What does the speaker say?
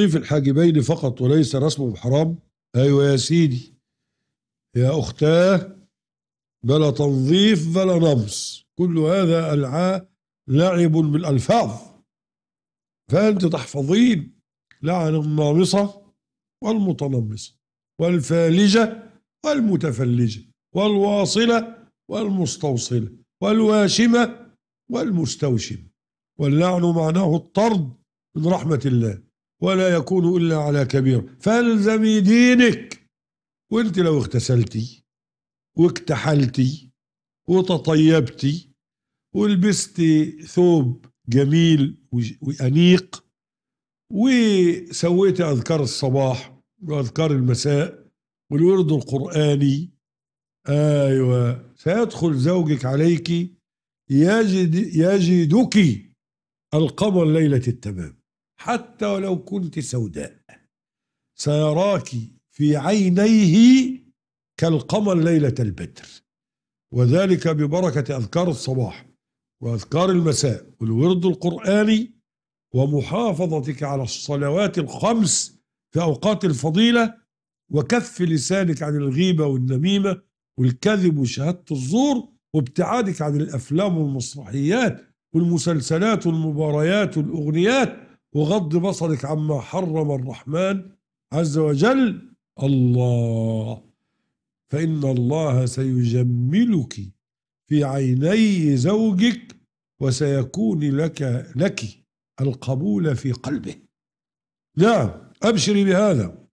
تنظيف الحاجبين فقط وليس رسمه بحرام أيوة يا سيدي يا أختاه بلا تنظيف بلا نمص كل هذا ألعاء لعب بالألفاظ فأنت تحفظين لعن النامصة والمتنمصة والفالجة والمتفلجة والواصلة والمستوصلة والواشمة والمستوشمة واللعن معناه الطرد من رحمة الله ولا يكون إلا على كبير فالزمي دينك وانت لو اغتسلتي واكتحلتي وتطيبتي ولبستي ثوب جميل وأنيق وسويتي أذكار الصباح وأذكار المساء والورد القرآني أيوة سيدخل زوجك عليك يجد يجدك القمر ليلة التمام حتى ولو كنت سوداء سيراك في عينيه كالقمر ليلة البدر وذلك ببركة أذكار الصباح وأذكار المساء والورد القرآني ومحافظتك على الصلوات الخمس في أوقات الفضيلة وكف لسانك عن الغيبة والنميمة والكذب وشهادة الزور وابتعادك عن الأفلام والمسرحيات والمسلسلات والمباريات والأغنيات وغض بصرك عما حرم الرحمن عز وجل الله فإن الله سيجملك في عيني زوجك وسيكون لك لك القبول في قلبه نعم أبشري بهذا